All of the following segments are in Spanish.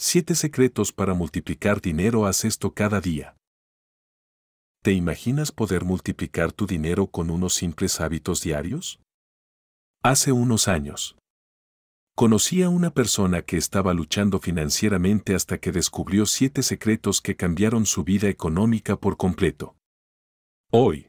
7 secretos para multiplicar dinero haz esto cada día. ¿Te imaginas poder multiplicar tu dinero con unos simples hábitos diarios? Hace unos años. Conocí a una persona que estaba luchando financieramente hasta que descubrió siete secretos que cambiaron su vida económica por completo. Hoy.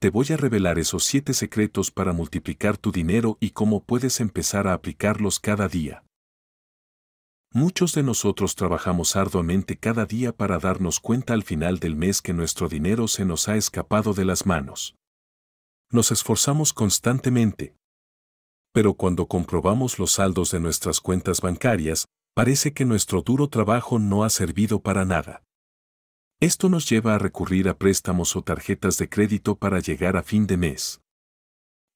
Te voy a revelar esos siete secretos para multiplicar tu dinero y cómo puedes empezar a aplicarlos cada día. Muchos de nosotros trabajamos arduamente cada día para darnos cuenta al final del mes que nuestro dinero se nos ha escapado de las manos. Nos esforzamos constantemente. Pero cuando comprobamos los saldos de nuestras cuentas bancarias, parece que nuestro duro trabajo no ha servido para nada. Esto nos lleva a recurrir a préstamos o tarjetas de crédito para llegar a fin de mes,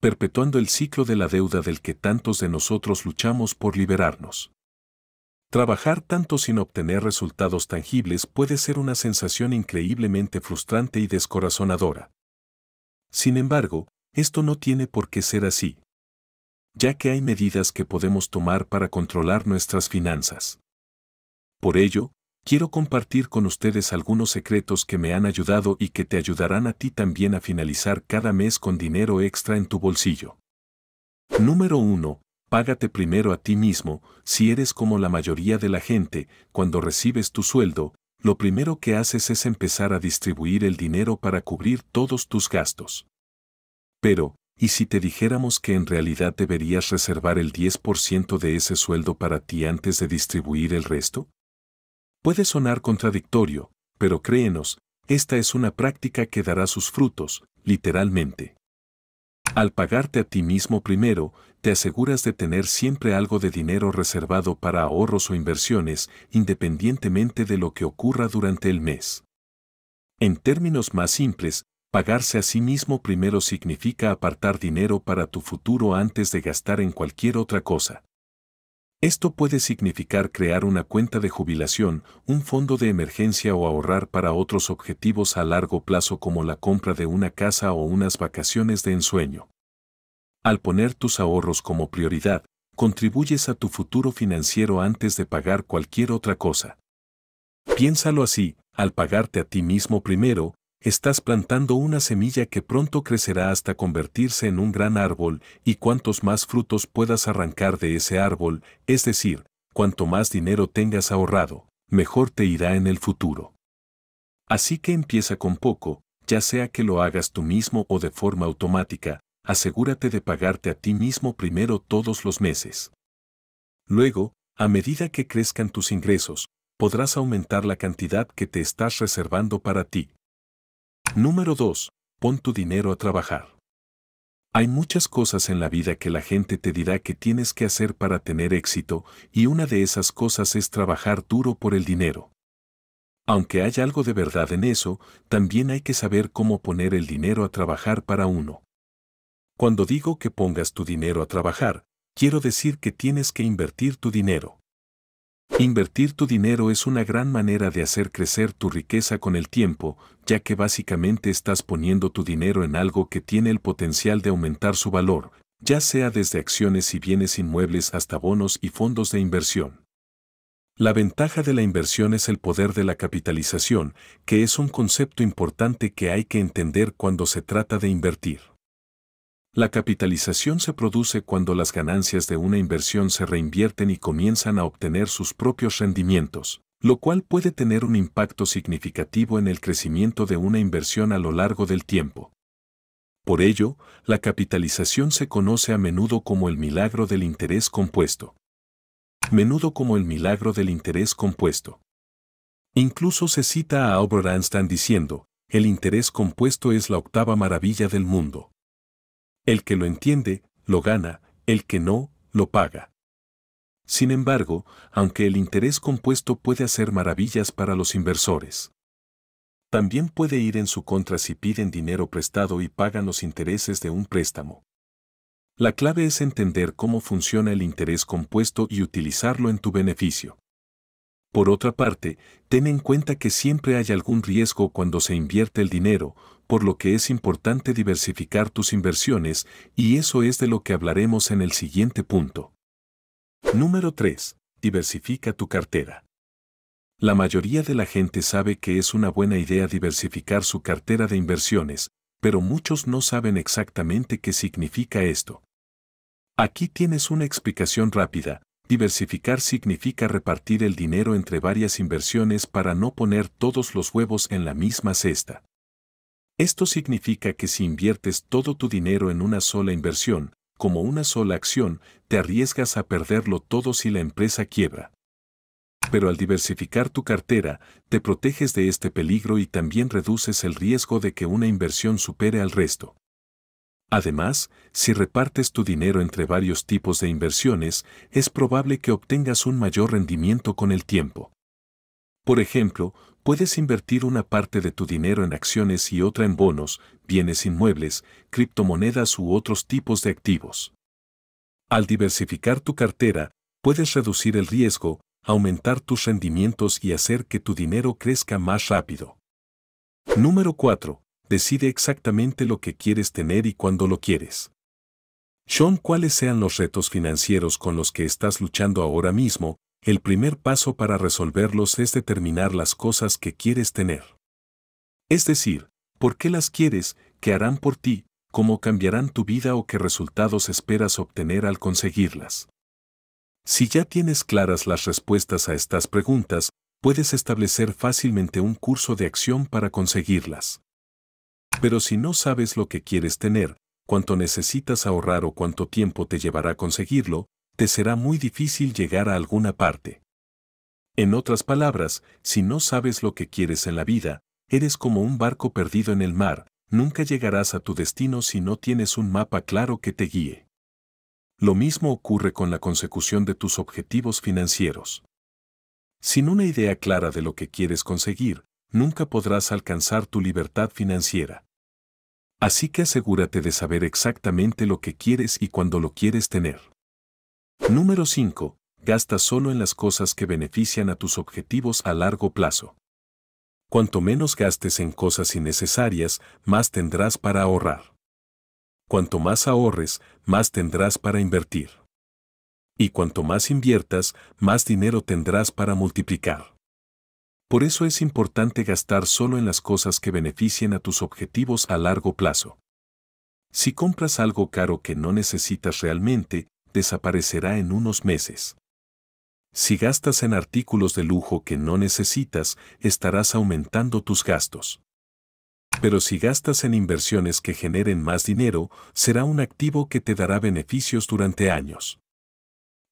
perpetuando el ciclo de la deuda del que tantos de nosotros luchamos por liberarnos. Trabajar tanto sin obtener resultados tangibles puede ser una sensación increíblemente frustrante y descorazonadora. Sin embargo, esto no tiene por qué ser así, ya que hay medidas que podemos tomar para controlar nuestras finanzas. Por ello, quiero compartir con ustedes algunos secretos que me han ayudado y que te ayudarán a ti también a finalizar cada mes con dinero extra en tu bolsillo. Número 1. Págate primero a ti mismo, si eres como la mayoría de la gente, cuando recibes tu sueldo, lo primero que haces es empezar a distribuir el dinero para cubrir todos tus gastos. Pero, ¿y si te dijéramos que en realidad deberías reservar el 10% de ese sueldo para ti antes de distribuir el resto? Puede sonar contradictorio, pero créenos, esta es una práctica que dará sus frutos, literalmente. Al pagarte a ti mismo primero, te aseguras de tener siempre algo de dinero reservado para ahorros o inversiones, independientemente de lo que ocurra durante el mes. En términos más simples, pagarse a sí mismo primero significa apartar dinero para tu futuro antes de gastar en cualquier otra cosa. Esto puede significar crear una cuenta de jubilación, un fondo de emergencia o ahorrar para otros objetivos a largo plazo como la compra de una casa o unas vacaciones de ensueño. Al poner tus ahorros como prioridad, contribuyes a tu futuro financiero antes de pagar cualquier otra cosa. Piénsalo así, al pagarte a ti mismo primero, estás plantando una semilla que pronto crecerá hasta convertirse en un gran árbol y cuantos más frutos puedas arrancar de ese árbol, es decir, cuanto más dinero tengas ahorrado, mejor te irá en el futuro. Así que empieza con poco, ya sea que lo hagas tú mismo o de forma automática, asegúrate de pagarte a ti mismo primero todos los meses. Luego, a medida que crezcan tus ingresos, podrás aumentar la cantidad que te estás reservando para ti. Número 2. Pon tu dinero a trabajar. Hay muchas cosas en la vida que la gente te dirá que tienes que hacer para tener éxito, y una de esas cosas es trabajar duro por el dinero. Aunque hay algo de verdad en eso, también hay que saber cómo poner el dinero a trabajar para uno. Cuando digo que pongas tu dinero a trabajar, quiero decir que tienes que invertir tu dinero. Invertir tu dinero es una gran manera de hacer crecer tu riqueza con el tiempo, ya que básicamente estás poniendo tu dinero en algo que tiene el potencial de aumentar su valor, ya sea desde acciones y bienes inmuebles hasta bonos y fondos de inversión. La ventaja de la inversión es el poder de la capitalización, que es un concepto importante que hay que entender cuando se trata de invertir. La capitalización se produce cuando las ganancias de una inversión se reinvierten y comienzan a obtener sus propios rendimientos, lo cual puede tener un impacto significativo en el crecimiento de una inversión a lo largo del tiempo. Por ello, la capitalización se conoce a menudo como el milagro del interés compuesto. Menudo como el milagro del interés compuesto. Incluso se cita a Albert Einstein diciendo, el interés compuesto es la octava maravilla del mundo. El que lo entiende, lo gana, el que no, lo paga. Sin embargo, aunque el interés compuesto puede hacer maravillas para los inversores, también puede ir en su contra si piden dinero prestado y pagan los intereses de un préstamo. La clave es entender cómo funciona el interés compuesto y utilizarlo en tu beneficio. Por otra parte, ten en cuenta que siempre hay algún riesgo cuando se invierte el dinero, por lo que es importante diversificar tus inversiones y eso es de lo que hablaremos en el siguiente punto. Número 3. Diversifica tu cartera. La mayoría de la gente sabe que es una buena idea diversificar su cartera de inversiones, pero muchos no saben exactamente qué significa esto. Aquí tienes una explicación rápida. Diversificar significa repartir el dinero entre varias inversiones para no poner todos los huevos en la misma cesta. Esto significa que si inviertes todo tu dinero en una sola inversión, como una sola acción, te arriesgas a perderlo todo si la empresa quiebra. Pero al diversificar tu cartera, te proteges de este peligro y también reduces el riesgo de que una inversión supere al resto. Además, si repartes tu dinero entre varios tipos de inversiones, es probable que obtengas un mayor rendimiento con el tiempo. Por ejemplo, puedes invertir una parte de tu dinero en acciones y otra en bonos, bienes inmuebles, criptomonedas u otros tipos de activos. Al diversificar tu cartera, puedes reducir el riesgo, aumentar tus rendimientos y hacer que tu dinero crezca más rápido. Número 4. Decide exactamente lo que quieres tener y cuándo lo quieres. Sean cuáles sean los retos financieros con los que estás luchando ahora mismo, el primer paso para resolverlos es determinar las cosas que quieres tener. Es decir, por qué las quieres, qué harán por ti, cómo cambiarán tu vida o qué resultados esperas obtener al conseguirlas. Si ya tienes claras las respuestas a estas preguntas, puedes establecer fácilmente un curso de acción para conseguirlas. Pero si no sabes lo que quieres tener, cuánto necesitas ahorrar o cuánto tiempo te llevará a conseguirlo, te será muy difícil llegar a alguna parte. En otras palabras, si no sabes lo que quieres en la vida, eres como un barco perdido en el mar, nunca llegarás a tu destino si no tienes un mapa claro que te guíe. Lo mismo ocurre con la consecución de tus objetivos financieros. Sin una idea clara de lo que quieres conseguir, nunca podrás alcanzar tu libertad financiera. Así que asegúrate de saber exactamente lo que quieres y cuando lo quieres tener. Número 5. Gasta solo en las cosas que benefician a tus objetivos a largo plazo. Cuanto menos gastes en cosas innecesarias, más tendrás para ahorrar. Cuanto más ahorres, más tendrás para invertir. Y cuanto más inviertas, más dinero tendrás para multiplicar. Por eso es importante gastar solo en las cosas que beneficien a tus objetivos a largo plazo. Si compras algo caro que no necesitas realmente, desaparecerá en unos meses. Si gastas en artículos de lujo que no necesitas, estarás aumentando tus gastos. Pero si gastas en inversiones que generen más dinero, será un activo que te dará beneficios durante años.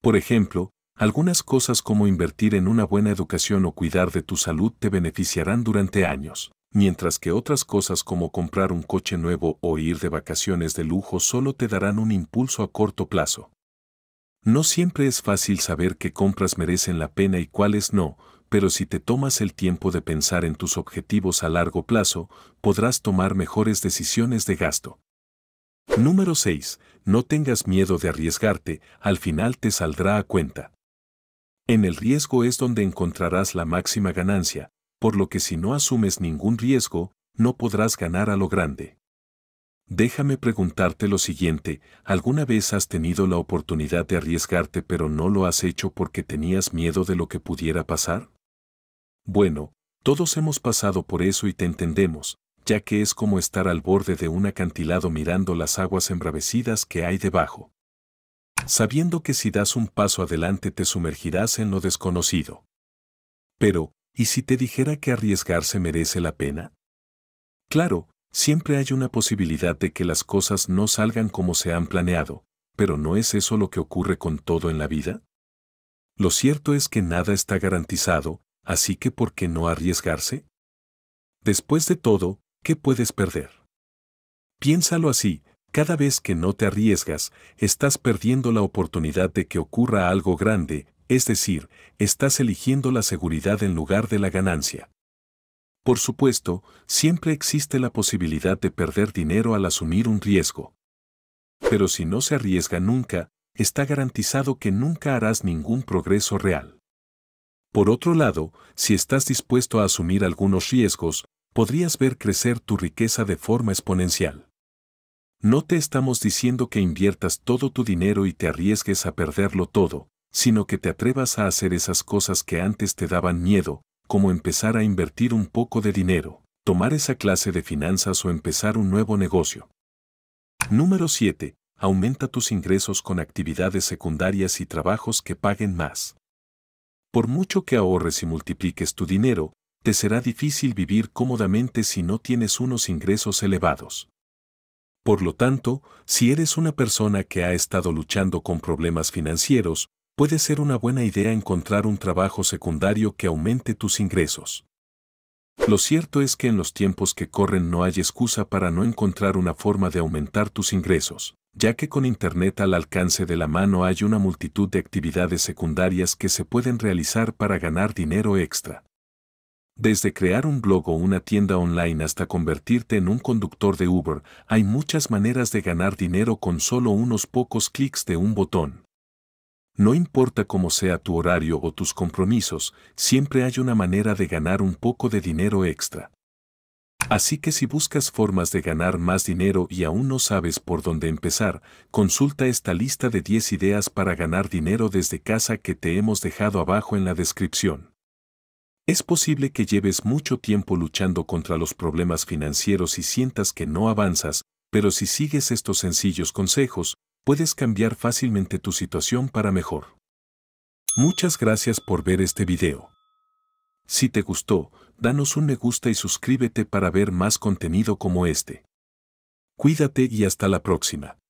Por ejemplo, algunas cosas como invertir en una buena educación o cuidar de tu salud te beneficiarán durante años, mientras que otras cosas como comprar un coche nuevo o ir de vacaciones de lujo solo te darán un impulso a corto plazo. No siempre es fácil saber qué compras merecen la pena y cuáles no, pero si te tomas el tiempo de pensar en tus objetivos a largo plazo, podrás tomar mejores decisiones de gasto. Número 6. No tengas miedo de arriesgarte, al final te saldrá a cuenta. En el riesgo es donde encontrarás la máxima ganancia, por lo que si no asumes ningún riesgo, no podrás ganar a lo grande. Déjame preguntarte lo siguiente, ¿alguna vez has tenido la oportunidad de arriesgarte pero no lo has hecho porque tenías miedo de lo que pudiera pasar? Bueno, todos hemos pasado por eso y te entendemos, ya que es como estar al borde de un acantilado mirando las aguas embravecidas que hay debajo. Sabiendo que si das un paso adelante te sumergirás en lo desconocido. Pero, ¿y si te dijera que arriesgarse merece la pena? Claro, Siempre hay una posibilidad de que las cosas no salgan como se han planeado, pero ¿no es eso lo que ocurre con todo en la vida? Lo cierto es que nada está garantizado, así que ¿por qué no arriesgarse? Después de todo, ¿qué puedes perder? Piénsalo así, cada vez que no te arriesgas, estás perdiendo la oportunidad de que ocurra algo grande, es decir, estás eligiendo la seguridad en lugar de la ganancia. Por supuesto, siempre existe la posibilidad de perder dinero al asumir un riesgo. Pero si no se arriesga nunca, está garantizado que nunca harás ningún progreso real. Por otro lado, si estás dispuesto a asumir algunos riesgos, podrías ver crecer tu riqueza de forma exponencial. No te estamos diciendo que inviertas todo tu dinero y te arriesgues a perderlo todo, sino que te atrevas a hacer esas cosas que antes te daban miedo, como empezar a invertir un poco de dinero, tomar esa clase de finanzas o empezar un nuevo negocio. Número 7. Aumenta tus ingresos con actividades secundarias y trabajos que paguen más. Por mucho que ahorres y multipliques tu dinero, te será difícil vivir cómodamente si no tienes unos ingresos elevados. Por lo tanto, si eres una persona que ha estado luchando con problemas financieros puede ser una buena idea encontrar un trabajo secundario que aumente tus ingresos. Lo cierto es que en los tiempos que corren no hay excusa para no encontrar una forma de aumentar tus ingresos, ya que con Internet al alcance de la mano hay una multitud de actividades secundarias que se pueden realizar para ganar dinero extra. Desde crear un blog o una tienda online hasta convertirte en un conductor de Uber, hay muchas maneras de ganar dinero con solo unos pocos clics de un botón. No importa cómo sea tu horario o tus compromisos, siempre hay una manera de ganar un poco de dinero extra. Así que si buscas formas de ganar más dinero y aún no sabes por dónde empezar, consulta esta lista de 10 ideas para ganar dinero desde casa que te hemos dejado abajo en la descripción. Es posible que lleves mucho tiempo luchando contra los problemas financieros y sientas que no avanzas, pero si sigues estos sencillos consejos, puedes cambiar fácilmente tu situación para mejor. Muchas gracias por ver este video. Si te gustó, danos un me gusta y suscríbete para ver más contenido como este. Cuídate y hasta la próxima.